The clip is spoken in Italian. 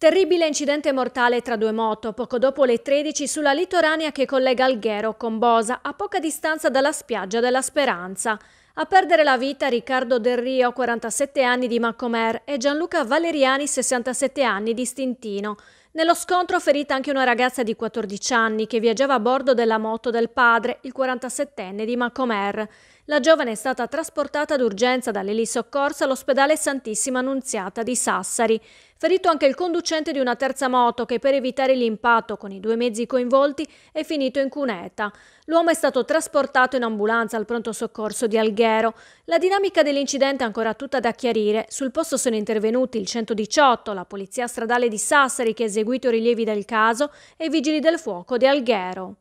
Terribile incidente mortale tra due moto poco dopo le 13 sulla litoranea che collega Alghero con Bosa, a poca distanza dalla spiaggia della Speranza. A perdere la vita Riccardo Del Rio, 47 anni di Macomer, e Gianluca Valeriani, 67 anni di Stintino. Nello scontro ferita anche una ragazza di 14 anni che viaggiava a bordo della moto del padre, il 47enne di Macomer. La giovane è stata trasportata d'urgenza dall'elisoccorso all'ospedale Santissima Annunziata di Sassari. Ferito anche il conducente di una terza moto che per evitare l'impatto con i due mezzi coinvolti è finito in cuneta. L'uomo è stato trasportato in ambulanza al pronto soccorso di Alghero. La dinamica dell'incidente è ancora tutta da chiarire. Sul posto sono intervenuti il 118, la Polizia Stradale di Sassari che ha eseguito rilievi del caso e i Vigili del Fuoco di Alghero.